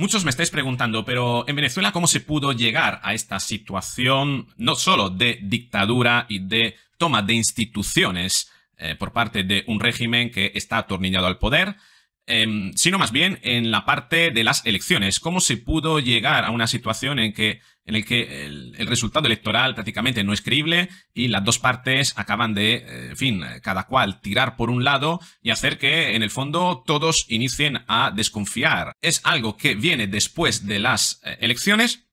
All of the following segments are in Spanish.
Muchos me estáis preguntando, pero en Venezuela, ¿cómo se pudo llegar a esta situación no solo de dictadura y de toma de instituciones eh, por parte de un régimen que está atornillado al poder, em, sino más bien en la parte de las elecciones? ¿Cómo se pudo llegar a una situación en que en el que el, resultado electoral prácticamente no es creíble y las dos partes acaban de, eh, en fin, cada cual tirar por un lado y hacer que, en el fondo, todos inicien a desconfiar. Es algo que viene después de las eh, elecciones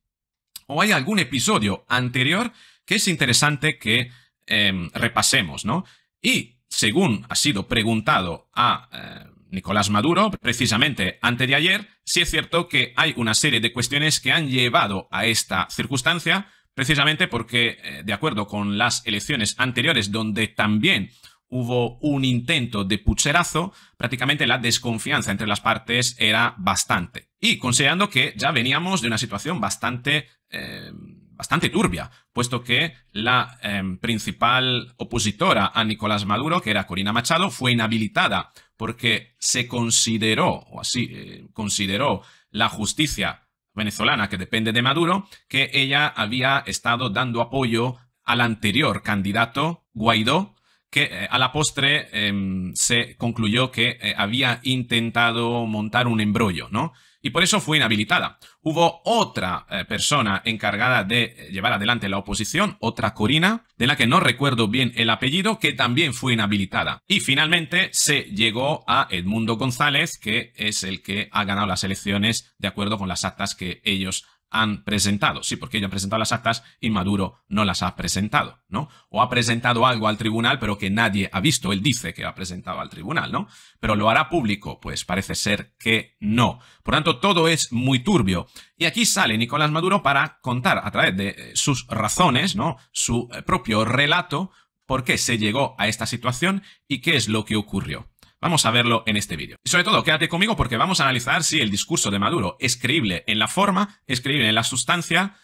o hay algún episodio anterior que es interesante que em, repasemos, ¿no? Y según ha sido preguntado a eh, Nicolás Maduro, precisamente antes de ayer, sí es cierto que hay una serie de cuestiones que han llevado a esta circunstancia, precisamente porque, eh, de acuerdo con las elecciones anteriores, donde también hubo un intento de pucherazo, prácticamente la desconfianza entre las partes era bastante. Y considerando que ya veníamos de una situación bastante, eh, bastante turbia, puesto que la eh, principal opositora a Nicolás Maduro, que era Corina Machado, fue inhabilitada porque se consideró, o así eh, consideró la justicia venezolana que depende de Maduro, que ella había estado dando apoyo al anterior candidato, Guaidó, que eh, a la postre em, se concluyó que eh, había intentado montar un embrollo, ¿no? y por eso fue inhabilitada. Hubo otra eh, persona encargada de eh, llevar adelante la oposición, otra Corina, de la que no recuerdo bien el apellido, que también fue inhabilitada. Y finalmente se llegó a Edmundo González, que es el que ha ganado las elecciones de acuerdo con las actas que ellos han presentado. Sí, porque ellos han presentado las actas y Maduro no las ha presentado, ¿no? O ha presentado algo al tribunal pero que nadie ha visto. Él dice que ha presentado al tribunal, ¿no? Pero ¿lo hará público? Pues parece ser que no. Por tanto, todo es muy turbio. Y aquí sale Nicolás Maduro para contar a través de eh, sus razones, ¿no? Su eh, propio relato, por qué se llegó a esta situación y qué es lo que ocurrió. Vamos a verlo en este vídeo. Y sobre todo, quédate conmigo porque vamos a analizar si el discurso de Maduro es creíble en la forma, es creíble en la sustancia,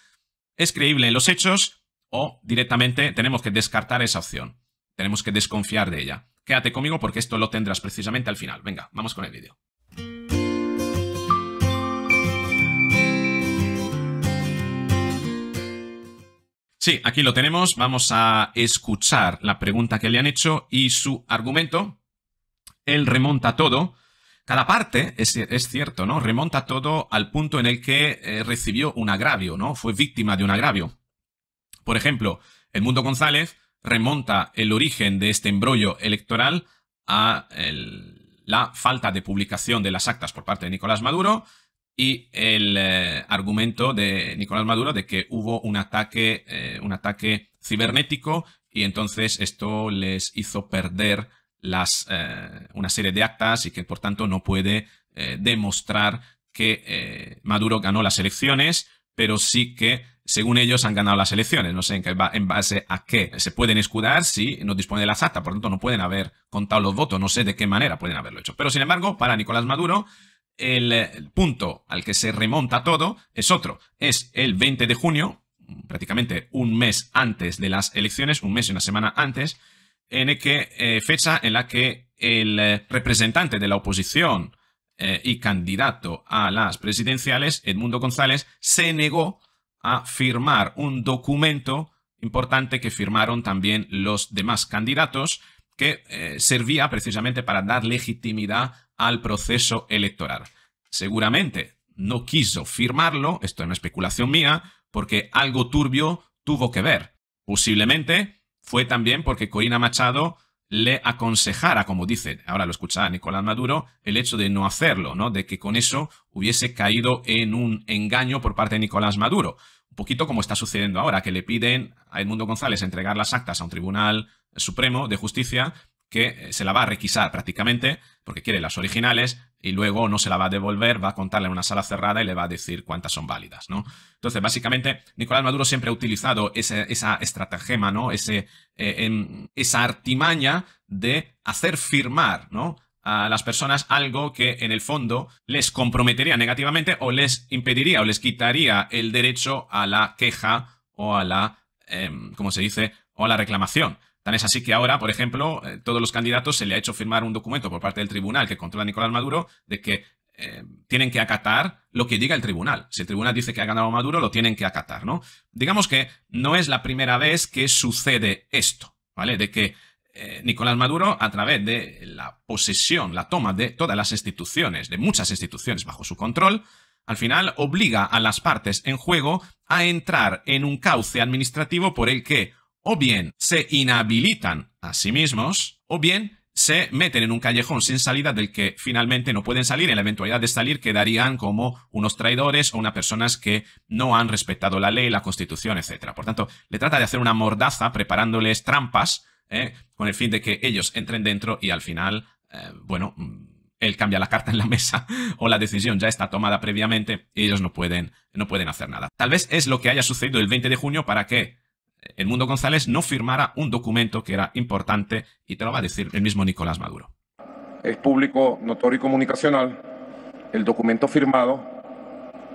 es creíble en los hechos o directamente tenemos que descartar esa opción. Tenemos que desconfiar de ella. Quédate conmigo porque esto lo tendrás precisamente al final. Venga, vamos con el vídeo. Sí, aquí lo tenemos. Vamos a escuchar la pregunta que le han hecho y su argumento él remonta todo. Cada parte, es, es, cierto, ¿no? Remonta todo al punto en el que eh, recibió un agravio, ¿no? Fue víctima de un agravio. Por ejemplo, el mundo González remonta el origen de este embrollo electoral a la falta de publicación de las actas por parte de Nicolás Maduro y el eh, argumento de Nicolás Maduro de que hubo un ataque, eh, un ataque cibernético y entonces esto les hizo perder las, eh, una serie de actas y que por tanto no puede eh, demostrar que eh, Maduro ganó las elecciones, pero sí que según ellos han ganado las elecciones. No sé en, base a qué se pueden escudar si no dispone de las actas, por tanto no pueden haber contado los votos, no sé de qué manera pueden haberlo hecho. Pero sin embargo, para Nicolás Maduro, el, el punto al que se remonta todo es otro. Es el 20 de junio, prácticamente un mes antes de las elecciones, un mes y una semana antes, en que, eh, fecha en la que el eh, representante de la oposición eh, y candidato a las presidenciales, Edmundo González, se negó a firmar un documento importante que firmaron también los demás candidatos, que servía precisamente para dar legitimidad al proceso electoral. Seguramente no quiso firmarlo, esto es una especulación mía, porque algo turbio tuvo que ver. Posiblemente fue también porque Corina Machado le aconsejara, como dice, ahora lo escucha Nicolás Maduro, el hecho de no hacerlo, ¿no? De que con eso hubiese caído en un engaño por parte de Nicolás Maduro. Un poquito como está sucediendo ahora, que le piden a Edmundo González entregar las actas a un tribunal supremo de justicia que eh, se la va a requisar prácticamente porque quiere las originales y luego no se la va a devolver, va a contarle en una sala cerrada y le va a decir cuántas son válidas, ¿no? Entonces, básicamente, Nicolás Maduro siempre ha utilizado ese, esa estratagema, ¿no? Ese, eh, esa artimaña de hacer firmar, ¿no? a las personas algo que en el fondo les comprometería negativamente o les impediría o les quitaría el derecho a la queja o a la, em, como se dice?, o a la reclamación. Tan es así que ahora, por ejemplo, eh, todos los candidatos se le ha hecho firmar un documento por parte del tribunal que controla a Nicolás Maduro de que eh, tienen que acatar lo que diga el tribunal. Si el tribunal dice que ha ganado Maduro, lo tienen que acatar, ¿no? Digamos que no es la primera vez que sucede esto, ¿vale? De que eh, Nicolás Maduro, a través de la posesión, la toma de todas las instituciones, de muchas instituciones bajo su control, al final obliga a las partes en juego a entrar en un cauce administrativo por el que o bien se inhabilitan a sí mismos, o bien se meten en un callejón sin salida del que finalmente no pueden salir. En la eventualidad de salir quedarían como unos traidores o unas personas que no han respetado la ley, la constitución, etc. Por tanto, le trata de hacer una mordaza preparándoles trampas ¿eh? con el fin de que ellos entren dentro y al final, eh, bueno, mm, él cambia la carta en la mesa o la decisión ya está tomada previamente y ellos no pueden, no pueden hacer nada. Tal vez es lo que haya sucedido el 20 de junio para que mundo González no firmara un documento que era importante y te lo va a decir el mismo Nicolás Maduro. Es público, notorio y comunicacional el documento firmado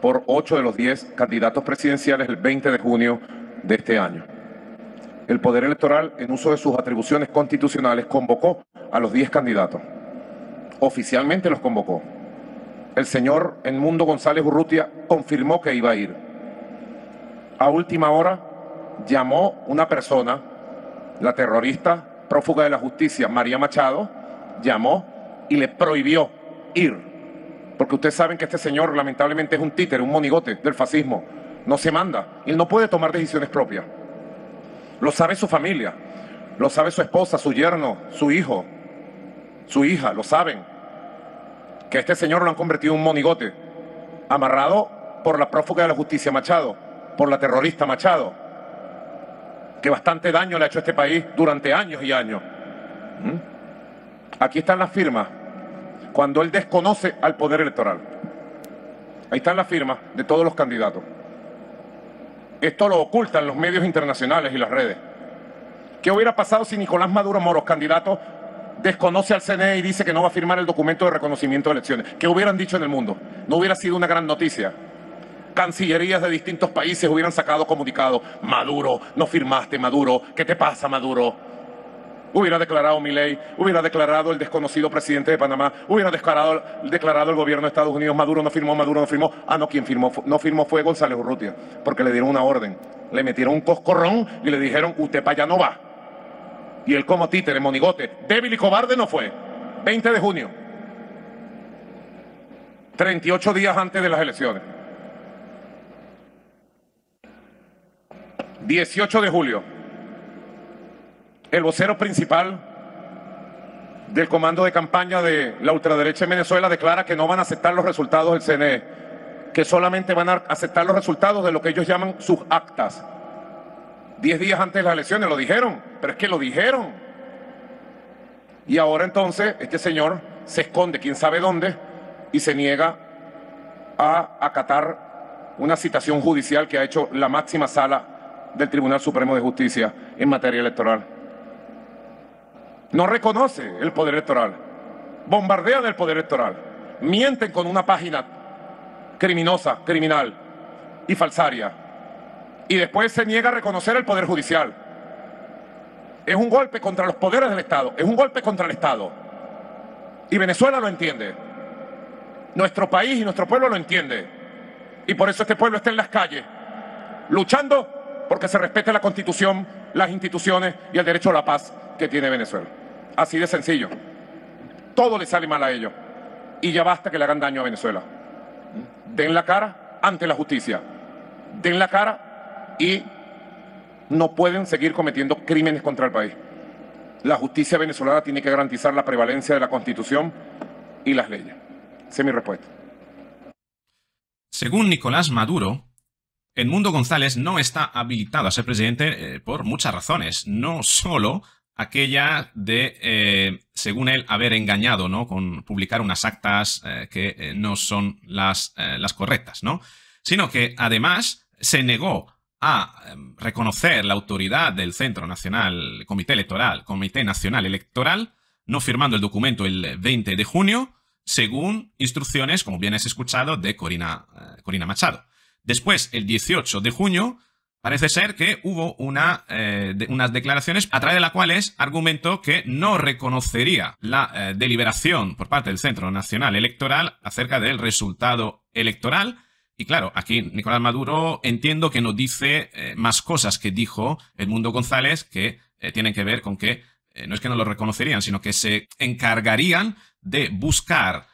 por 8 de los 10 candidatos presidenciales el 20 de junio de este año. El Poder Electoral, en uso de sus atribuciones constitucionales, convocó a los 10 candidatos. Oficialmente los convocó. El señor Edmundo González Urrutia confirmó que iba a ir. A última hora llamó una persona, la terrorista prófuga de la justicia, María Machado, llamó y le prohibió ir. Porque ustedes saben que este señor lamentablemente es un títer, un monigote del fascismo. No se manda. Él no puede tomar decisiones propias. Lo sabe su familia, lo sabe su esposa, su yerno, su hijo, su hija, lo saben. Que este señor lo han convertido en un monigote, amarrado por la prófuga de la justicia Machado, por la terrorista Machado, que bastante daño le ha hecho a este país durante años y años. ¿Mm? Aquí están las firmas, cuando él desconoce al poder electoral. Ahí están las firmas de todos los candidatos. Esto lo ocultan los medios internacionales y las redes. ¿Qué hubiera pasado si Nicolás Maduro Moros, candidato, desconoce al CNE y dice que no va a firmar el documento de reconocimiento de elecciones? ¿Qué hubieran dicho en el mundo? No hubiera sido una gran noticia cancillerías de distintos países hubieran sacado comunicado Maduro, no firmaste, Maduro, ¿qué te pasa, Maduro? Hubiera declarado mi ley. hubiera declarado el desconocido presidente de Panamá, hubiera declarado, el gobierno de Estados Unidos, Maduro no firmó, Maduro no firmó. Ah, no, quien firmó, no firmó fue González Urrutia, porque le dieron una orden. Le metieron un coscorrón y le dijeron, usted para allá no va. Y él como títere, monigote, débil y cobarde no fue. 20 de junio. 38 días antes de las elecciones. 18 de julio, el vocero principal del comando de campaña de la ultraderecha en Venezuela declara que no van a aceptar los resultados del CNE, que solamente van a aceptar los resultados de lo que ellos llaman sus actas. Diez días antes de las elecciones lo dijeron, pero es que lo dijeron. Y ahora entonces este señor se esconde quién sabe dónde y se niega a acatar una citación judicial que ha hecho la máxima sala del Tribunal Supremo de Justicia en materia electoral. No reconoce el poder electoral, Bombardea el poder electoral, mienten con una página criminosa, criminal y falsaria, y después se niega a reconocer el poder judicial. Es un golpe contra los poderes del Estado, es un golpe contra el Estado. Y Venezuela lo entiende. Nuestro país y nuestro pueblo lo entiende. Y por eso este pueblo está en las calles, luchando porque se respete la Constitución, las instituciones y el derecho a la paz que tiene Venezuela. Así de sencillo. Todo le sale mal a ellos. Y ya basta que le hagan daño a Venezuela. Den la cara ante la justicia. Den la cara y no pueden seguir cometiendo crímenes contra el país. La justicia venezolana tiene que garantizar la prevalencia de la Constitución y las leyes. Esa es mi respuesta. Según Nicolás Maduro, mundo González no está habilitado a ser presidente eh, por muchas razones, no solo aquella de, eh, según él, haber engañado, ¿no? Con publicar unas actas eh, que no son las, correctas, ¿no? Sino que además se negó a em, reconocer la autoridad del Centro Nacional, Comité Electoral, Comité Nacional Electoral, no firmando el documento el 20 de junio, según instrucciones, como bien has escuchado, de Corina, Corina Machado. Después, el 18 de junio, parece ser que hubo eh, unas declaraciones a través de las cuales argumentó que no reconocería la eh, deliberación por parte del Centro Nacional Electoral acerca del resultado electoral. Y claro, aquí Nicolás Maduro entiendo que no dice eh, más cosas que dijo Edmundo González que tienen que ver con que no es que no lo reconocerían, sino que se encargarían de buscar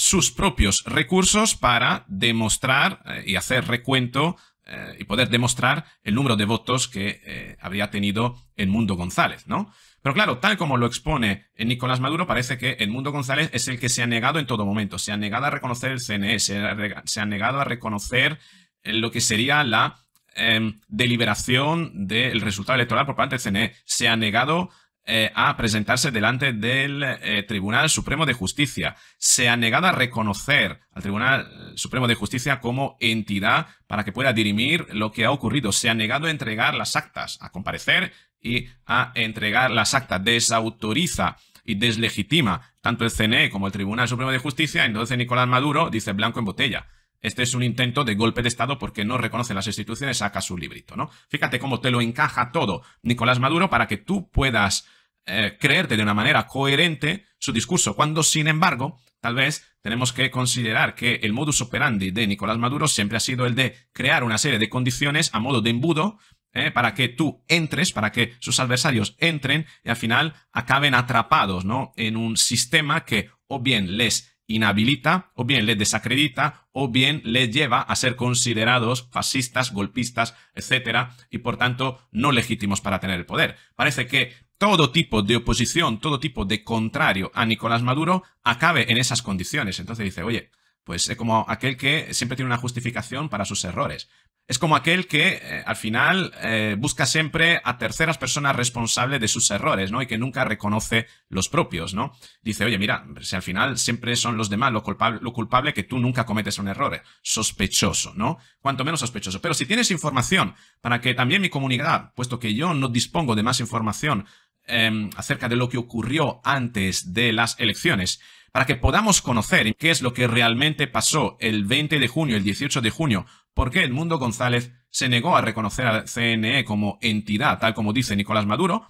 sus propios recursos para demostrar eh, y hacer recuento eh, y poder demostrar el número de votos que eh, habría tenido el Mundo González, ¿no? Pero claro, tal como lo expone Nicolás Maduro, parece que el Mundo González es el que se ha negado en todo momento, se ha negado a reconocer el CNE, se ha, se ha negado a reconocer lo que sería la em, deliberación del resultado electoral por parte del CNE, se ha negado eh, a presentarse delante del eh, Tribunal Supremo de Justicia. Se ha negado a reconocer al Tribunal Supremo de Justicia como entidad para que pueda dirimir lo que ha ocurrido. Se ha negado a entregar las actas, a comparecer y a entregar las actas. Desautoriza y deslegitima tanto el CNE como el Tribunal Supremo de Justicia. Entonces Nicolás Maduro dice blanco en botella. Este es un intento de golpe de Estado porque no reconoce las instituciones, saca su librito, ¿no? Fíjate cómo te lo encaja todo Nicolás Maduro para que tú puedas eh, creerte de una manera coherente su discurso, cuando sin embargo, tal vez tenemos que considerar que el modus operandi de Nicolás Maduro siempre ha sido el de crear una serie de condiciones a modo de embudo eh, para que tú entres, para que sus adversarios entren y al final acaben atrapados ¿no? en un sistema que o bien les inhabilita, o bien les desacredita, o bien les lleva a ser considerados fascistas, golpistas, etcétera, y por tanto no legítimos para tener el poder. Parece que todo tipo de oposición, todo tipo de contrario a Nicolás Maduro acabe en esas condiciones. Entonces dice, oye, pues es como aquel que siempre tiene una justificación para sus errores. Es como aquel que eh, al final eh, busca siempre a terceras personas responsables de sus errores, ¿no? Y que nunca reconoce los propios, ¿no? Dice, oye, mira, si al final siempre son los demás lo culpable, lo culpable que tú nunca cometes un error. Eh, sospechoso, ¿no? Cuanto menos sospechoso. Pero si tienes información para que también mi comunidad, puesto que yo no dispongo de más información Em, acerca de lo que ocurrió antes de las elecciones para que podamos conocer qué es lo que realmente pasó el 20 de junio, el 18 de junio, por qué mundo González se negó a reconocer al CNE como entidad, tal como dice Nicolás Maduro,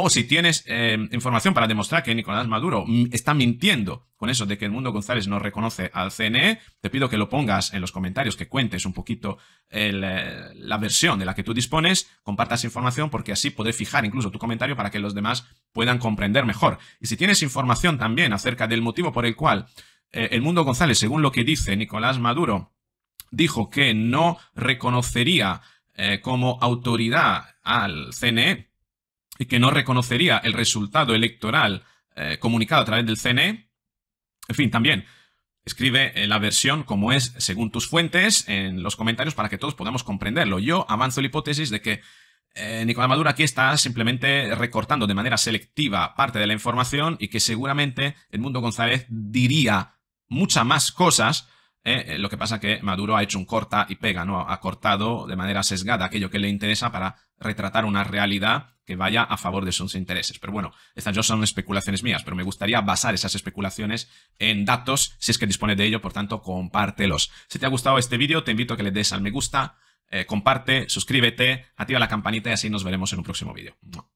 o si tienes eh, información para demostrar que Nicolás Maduro mm, está mintiendo con eso de que el mundo González no reconoce al CNE, te pido que lo pongas en los comentarios, que cuentes un poquito eh, la versión de la que tú dispones, compartas información porque así podré fijar incluso tu comentario para que los demás puedan comprender mejor. Y si tienes información también acerca del motivo por el cual el eh, mundo González, según lo que dice Nicolás Maduro, dijo que no reconocería como autoridad al CNE, y que no reconocería el resultado electoral eh, comunicado a través del CNE. En fin, también escribe eh, la versión como es según tus fuentes en los comentarios para que todos podamos comprenderlo. Yo avanzo la hipótesis de que eh, Nicolás Maduro aquí está simplemente recortando de manera selectiva parte de la información y que seguramente el mundo González diría muchas más cosas. lo que pasa que Maduro ha hecho un corta y pega, ¿no? Ha cortado de manera sesgada aquello que le interesa para retratar una realidad que vaya a favor de sus intereses. Pero bueno, estas ya son especulaciones mías, pero me gustaría basar esas especulaciones en datos, si es que dispone de ello, por tanto, compártelos. Si te ha gustado este vídeo, te invito a que le des al me gusta, eh, comparte, suscríbete, activa la campanita y así nos veremos en un próximo vídeo.